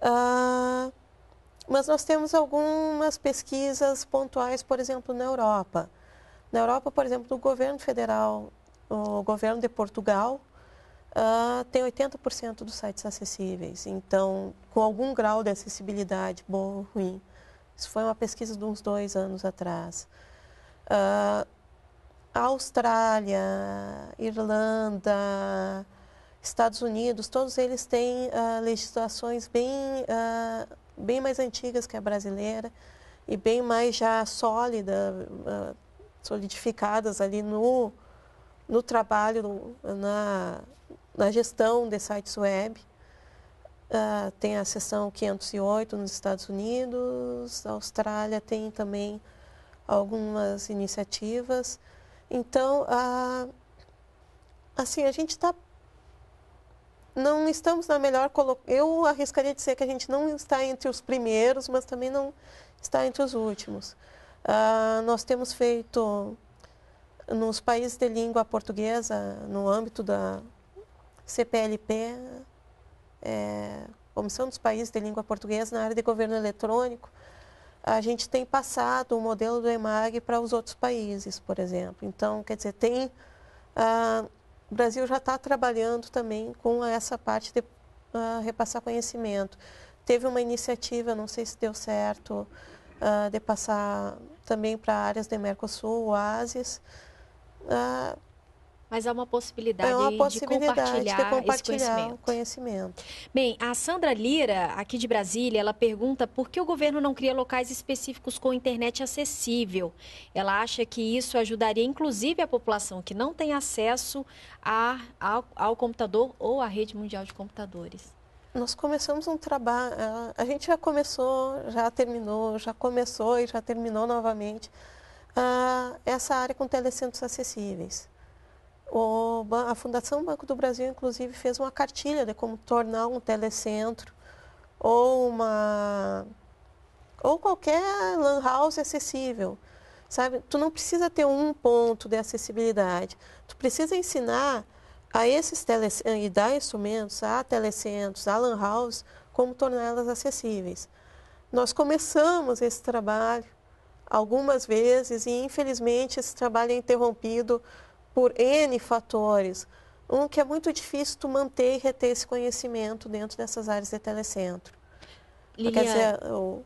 Ah, mas nós temos algumas pesquisas pontuais, por exemplo, na Europa. Na Europa, por exemplo, o governo federal, o governo de Portugal, uh, tem 80% dos sites acessíveis. Então, com algum grau de acessibilidade, bom ou ruim. Isso foi uma pesquisa de uns dois anos atrás. Uh, Austrália, Irlanda, Estados Unidos, todos eles têm uh, legislações bem, uh, bem mais antigas que a brasileira e bem mais já sólida, solidificadas ali no, no trabalho, na, na gestão de sites web. Uh, tem a seção 508 nos Estados Unidos, a Austrália tem também algumas iniciativas. Então, uh, assim, a gente está. Não estamos na melhor. Colo... Eu arriscaria dizer que a gente não está entre os primeiros, mas também não está entre os últimos. Uh, nós temos feito nos países de língua portuguesa, no âmbito da CPLP, é, Comissão dos Países de Língua Portuguesa na área de governo eletrônico, a gente tem passado o modelo do EMAG para os outros países, por exemplo. Então, quer dizer, tem. Ah, o Brasil já está trabalhando também com essa parte de ah, repassar conhecimento. Teve uma iniciativa, não sei se deu certo, ah, de passar também para áreas do Mercosul, o ASIS. Ah,
mas há uma possibilidade, é uma possibilidade de, compartilhar de compartilhar esse conhecimento. conhecimento. Bem, a Sandra Lira, aqui de Brasília, ela pergunta por que o governo não cria locais específicos com internet acessível. Ela acha que isso ajudaria, inclusive, a população que não tem acesso a, ao, ao computador ou à rede mundial de computadores.
Nós começamos um trabalho, a gente já começou, já terminou, já começou e já terminou novamente uh, essa área com telecentros acessíveis. O, a Fundação Banco do Brasil, inclusive, fez uma cartilha de como tornar um telecentro ou uma ou qualquer lan house acessível. Sabe? Tu não precisa ter um ponto de acessibilidade. Tu precisa ensinar a esses tele, eh, e dar instrumentos a telecentros, a lan house, como torná-las acessíveis. Nós começamos esse trabalho algumas vezes e, infelizmente, esse trabalho é interrompido por N fatores. Um que é muito difícil tu manter e reter esse conhecimento dentro dessas áreas de telecentro. Lilian, Quer dizer, o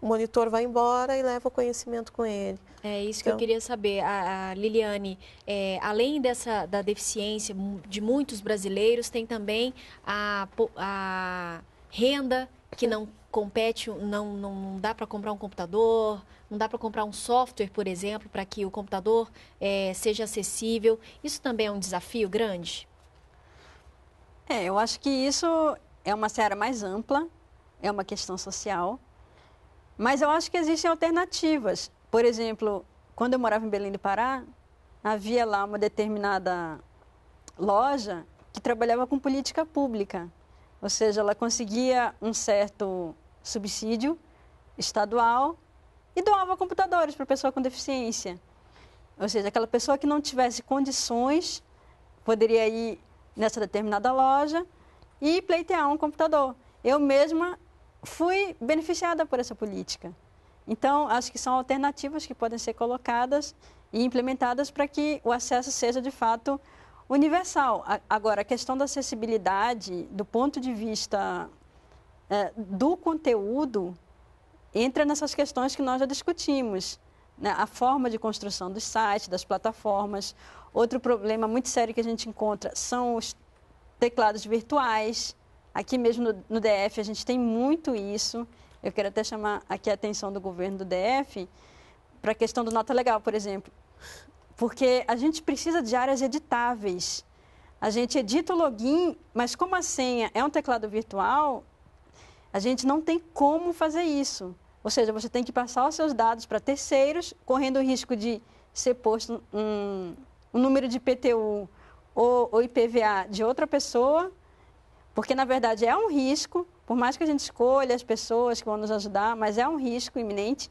monitor vai embora e leva o conhecimento com ele. É isso então, que eu então queria saber. A,
a Liliane, é, além dessa da deficiência de muitos brasileiros, tem também a, a renda que não compete, não, não, dá para comprar um computador, não dá para comprar um software, por exemplo, para que o computador é, seja acessível. Isso também é um desafio grande?
É, eu acho que isso é uma seara mais ampla, é uma questão social, mas eu acho que existem alternativas. Por exemplo, quando eu morava em Belém do Pará, havia lá uma determinada loja que trabalhava com política pública, ou seja, ela conseguia um certo subsídio estadual e doava computadores para pessoa com deficiência. Ou seja, aquela pessoa que não tivesse condições poderia ir nessa determinada loja e pleitear um computador. Eu mesma fui beneficiada por essa política. Então, acho que são alternativas que podem ser colocadas e implementadas para que o acesso seja de fato universal. Agora, a questão da acessibilidade, do ponto de vista é, do conteúdo entra nessas questões que nós já discutimos. Né? A forma de construção dos sites, das plataformas. Outro problema muito sério que a gente encontra são os teclados virtuais. Aqui mesmo no, no DF a gente tem muito isso. Eu quero até chamar aqui a atenção do governo do DF para a questão do nota legal, por exemplo. Porque a gente precisa de áreas editáveis. A gente edita o login, mas como a senha é um teclado virtual, a gente não tem como fazer isso. Ou seja, você tem que passar os seus dados para terceiros, correndo o risco de ser posto um, um número de PTU ou, ou IPVA de outra pessoa, porque na verdade é um risco, por mais que a gente escolha as pessoas que vão nos ajudar, mas é um risco iminente,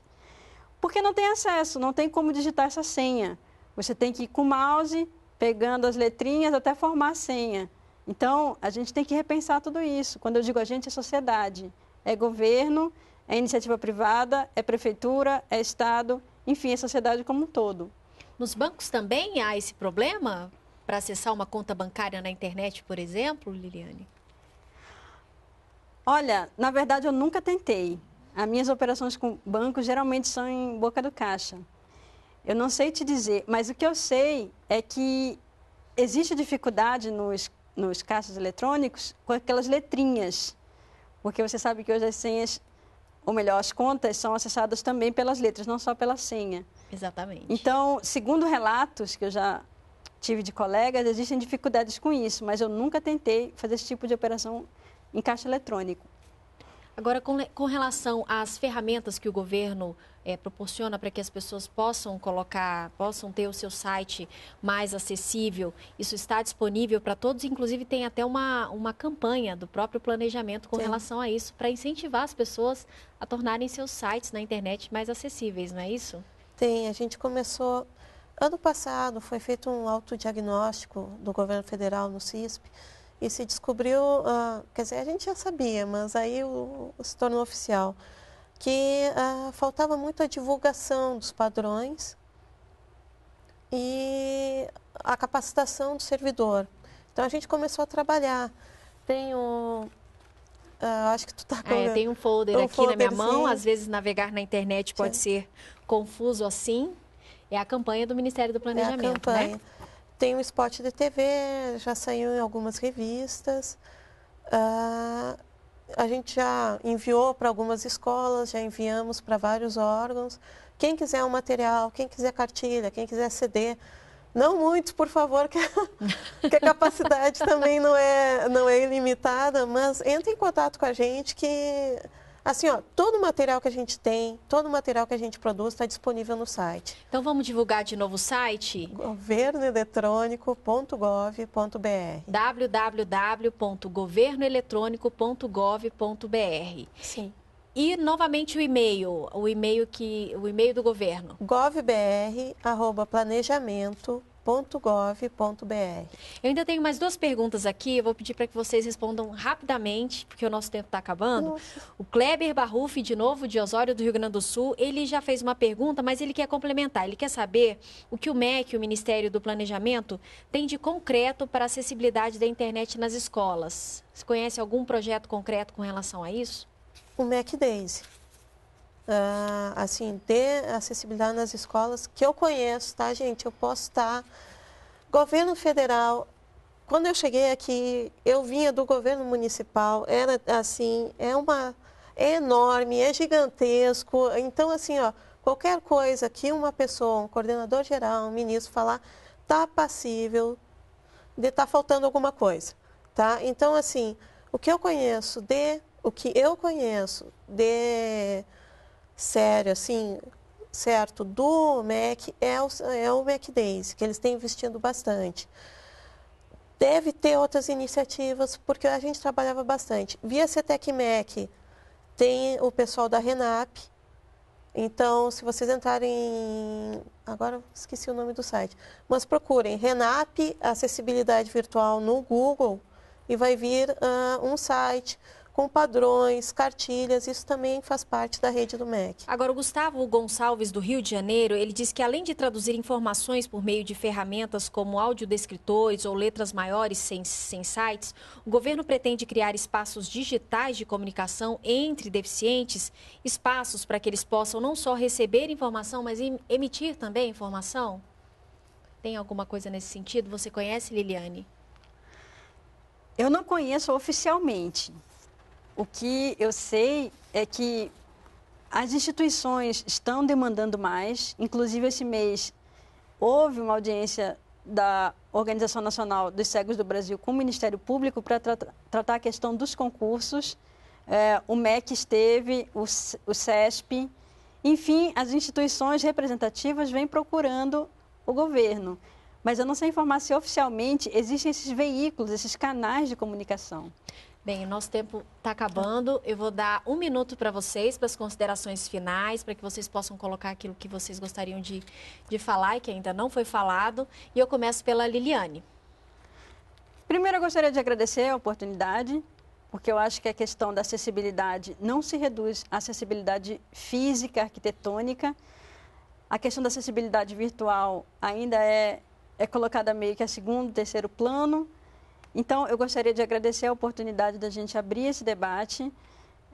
porque não tem acesso, não tem como digitar essa senha. Você tem que ir com o mouse, pegando as letrinhas até formar a senha. Então, a gente tem que repensar tudo isso. Quando eu digo a gente, é sociedade, é governo, é iniciativa privada, é prefeitura, é Estado, enfim, é sociedade como um todo. Nos
bancos também há esse problema para acessar uma conta bancária na internet, por exemplo,
Liliane? Olha, na verdade eu nunca tentei. As minhas operações com bancos geralmente são em boca do caixa. Eu não sei te dizer, mas o que eu sei é que existe dificuldade nos nos caixas eletrônicos com aquelas letrinhas, porque você sabe que hoje as senhas, ou melhor, as contas são acessadas também pelas letras, não só pela senha. Exatamente. Então, segundo relatos que eu já tive de colegas, existem dificuldades com isso, mas eu nunca tentei fazer esse tipo de operação em caixa eletrônico.
Agora, com, com
relação às
ferramentas que o governo é, proporciona para que as pessoas possam colocar, possam ter o seu site mais acessível, isso está disponível para todos, inclusive tem até uma, uma campanha do próprio planejamento com Sim. relação a isso, para incentivar as pessoas a tornarem seus sites na internet mais acessíveis, não é isso?
Tem, a gente começou Ano passado foi feito um autodiagnóstico do governo federal no CISP e se descobriu, uh, quer dizer, a gente já sabia, mas aí o, se tornou oficial, que uh, faltava muito a divulgação dos padrões e a capacitação do servidor. Então a gente começou a trabalhar. Tem o, Uh, acho que tu tá é, com. É, tem um folder um aqui na minha mão. Às
vezes navegar na internet pode Sim. ser confuso assim. É a campanha do Ministério do Planejamento, é a né? campanha.
né? Tem um spot de TV, já saiu em algumas revistas. Uh, a gente já enviou para algumas escolas, já enviamos para vários órgãos. Quem quiser o um material, quem quiser cartilha, quem quiser CD, não muitos, por favor, que a, que a capacidade também não é, não é ilimitada, mas entre em contato com a gente que Assim, ó, todo o material que a gente tem, todo o material que a gente produz está disponível no site. Então vamos divulgar de novo o site? governoeletrônico.gov.br
www.governoeletrônico.gov.br Sim. E novamente o e-mail, o e-mail que o e-mail do governo.
govbr@planejamento .gov.br Eu ainda tenho mais duas perguntas aqui, eu vou pedir para que
vocês respondam rapidamente, porque o nosso tempo está acabando. Nossa. O Kleber Barruf, de novo, de Osório do Rio Grande do Sul, ele já fez uma pergunta, mas ele quer complementar, ele quer saber o que o MEC, o Ministério do Planejamento, tem de concreto para a acessibilidade da internet nas escolas.
Você conhece algum projeto concreto com relação a isso? O MEC Daisy uh, assim, ter acessibilidade nas escolas que eu conheço, tá, gente? Eu posso estar. Governo federal, quando eu cheguei aqui, eu vinha do governo municipal, era assim, é uma é enorme, é gigantesco. Então assim, ó, qualquer coisa que uma pessoa, um coordenador geral, um ministro falar, tá passível de tá faltando alguma coisa, tá? Então assim, o que eu conheço de o que eu conheço de sério, assim, certo, do Mac é o, é o que eles têm investindo bastante. Deve ter outras iniciativas, porque a gente trabalhava bastante. Via CETEC Mac tem o pessoal da RENAP. Então, se vocês entrarem. Agora esqueci o nome do site. Mas procurem RENAP Acessibilidade Virtual no Google e vai vir uh, um site com padrões, cartilhas, isso também faz parte da rede do MEC.
Agora, o Gustavo Gonçalves, do Rio de Janeiro, ele diz que além de traduzir informações por meio de ferramentas como audiodescritores ou letras maiores sem, sem sites, o governo pretende criar espaços digitais de comunicação entre deficientes, espaços para que eles possam não só receber informação, mas emitir também informação? Tem alguma coisa nesse sentido? Você conhece, Liliane?
Eu não conheço oficialmente, o que eu sei é que as instituições estão demandando mais, inclusive esse mês houve uma audiência da Organização Nacional dos Cegos do Brasil com o Ministério Público para tra tratar a questão dos concursos. É, o MEC esteve, o, o CESP, enfim, as instituições representativas vêm procurando o governo. Mas eu não sei informar se oficialmente existem esses veículos, esses canais de comunicação. Bem, o nosso tempo está acabando. Eu vou dar um minuto para vocês, para as considerações
finais, para que vocês possam colocar aquilo que vocês gostariam de, de falar e que ainda não foi
falado. E eu começo pela Liliane. Primeiro, eu gostaria de agradecer a oportunidade, porque eu acho que a questão da acessibilidade não se reduz à acessibilidade física, arquitetônica. A questão da acessibilidade virtual ainda é, é colocada meio que a segundo, terceiro plano. Então, eu gostaria de agradecer a oportunidade da gente abrir esse debate.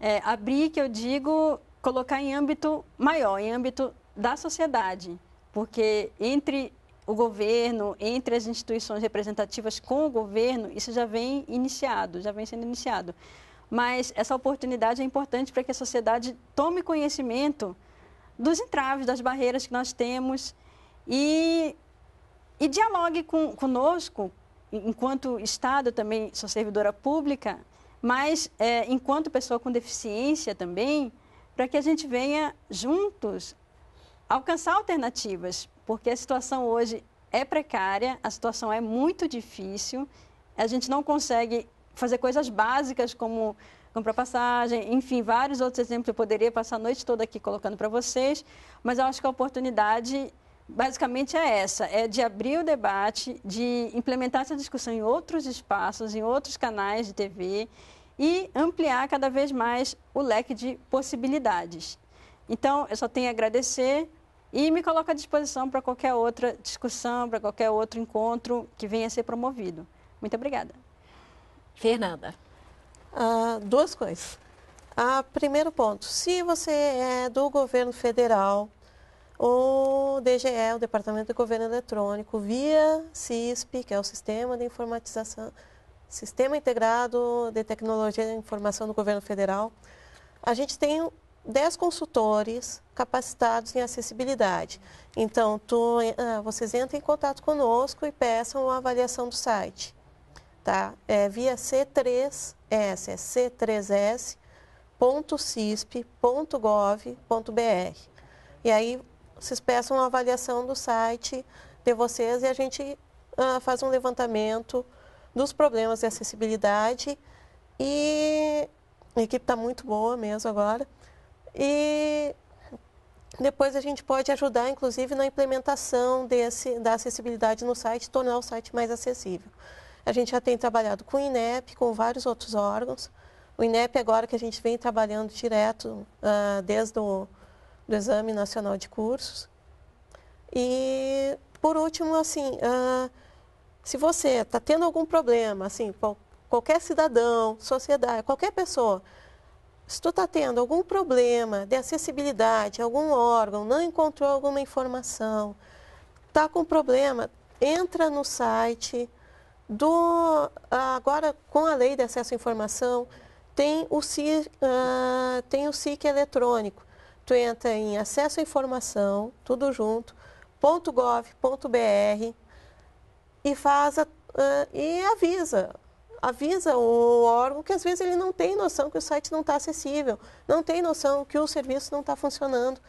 É, abrir, que eu digo, colocar em âmbito maior, em âmbito da sociedade, porque entre o governo, entre as instituições representativas com o governo, isso já vem iniciado, já vem sendo iniciado. Mas essa oportunidade é importante para que a sociedade tome conhecimento dos entraves, das barreiras que nós temos e, e dialogue com, conosco enquanto Estado também sou servidora pública, mas é, enquanto pessoa com deficiência também, para que a gente venha juntos alcançar alternativas, porque a situação hoje é precária, a situação é muito difícil, a gente não consegue fazer coisas básicas como comprar passagem, enfim, vários outros exemplos eu poderia passar a noite toda aqui colocando para vocês, mas eu acho que a oportunidade basicamente é essa, é de abrir o debate, de implementar essa discussão em outros espaços, em outros canais de TV e ampliar cada vez mais o leque de possibilidades. Então, eu só tenho a agradecer e me coloco à disposição para qualquer outra discussão, para qualquer outro encontro que venha a ser promovido. Muito obrigada. Fernanda.
Ah, duas coisas. Ah, primeiro ponto, se você é do governo federal, o DGE, o Departamento de Governo Eletrônico, via CISP, que é o Sistema de Informatização, Sistema Integrado de Tecnologia de Informação do Governo Federal. A gente tem 10 consultores capacitados em acessibilidade. Então, tu, eh, ah, vocês entram em contato conosco e peçam a avaliação do site. Tá? É via C3S, é c3s.cisp.gov.br. E aí vocês peçam uma avaliação do site de vocês e a gente uh, faz um levantamento dos problemas de acessibilidade e a equipe está muito boa mesmo agora. E depois a gente pode ajudar, inclusive, na implementação desse, da acessibilidade no site, tornar o site mais acessível. A gente já tem trabalhado com o INEP, com vários outros órgãos. O INEP agora que a gente vem trabalhando direto uh, desde o do Exame Nacional de Cursos. E, por último, assim, uh, se você está tendo algum problema, assim, qual, qualquer cidadão, sociedade, qualquer pessoa, se tu está tendo algum problema de acessibilidade, algum órgão, não encontrou alguma informação, está com problema, entra no site do... Ah, agora, com a lei de acesso à informação, tem o SIC, uh, ah, tem o SIC eletrônico tu entra em acesso à informação, tudo junto, .gov.br e faz a, uh, e avisa. Avisa o órgão que às vezes ele não tem noção que o site não está acessível, não tem noção que o serviço não está funcionando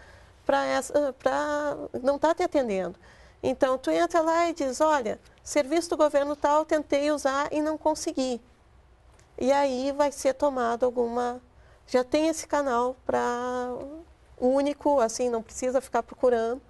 para não está te atendendo. Então tu entra lá e diz, olha, serviço do governo tal, tentei usar e não consegui. E aí vai ser tomado alguma. Já tem esse canal para único, assim, não precisa ficar procurando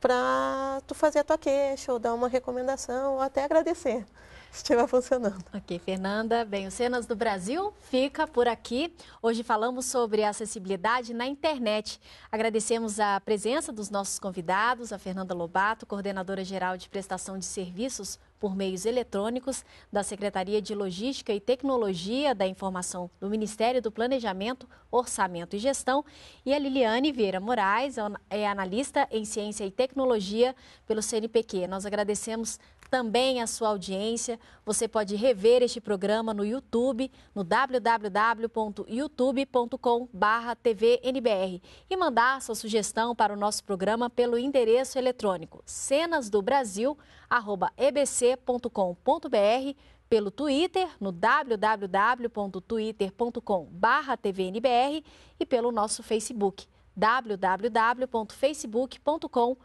para tu fazer a tua queixa ou dar uma recomendação ou até agradecer se estiver funcionando. Ok, Fernanda. Bem, o
Cenas do Brasil fica por aqui. Hoje falamos sobre acessibilidade na internet. Agradecemos a presença dos nossos convidados, a Fernanda Lobato, coordenadora geral de prestação de serviços por meios eletrônicos da Secretaria de Logística e Tecnologia da Informação do Ministério do Planejamento, Orçamento e Gestão. E a Liliane Vieira Moraes é, é analista em Ciência e Tecnologia pelo CNPq. Nós agradecemos também a sua audiência. Você pode rever este programa no YouTube, no www.youtube.com/tvnbr e mandar sua sugestão para o nosso programa pelo endereço eletrônico cenasdobrasil@ebc.com.br pelo Twitter no www.twitter.com/tvnbr e pelo nosso Facebook www.facebook.com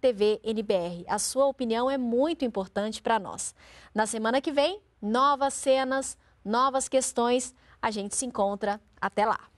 tvnbr. A sua opinião é muito importante para nós. Na semana que vem, novas cenas, novas questões. A gente se encontra. Até lá!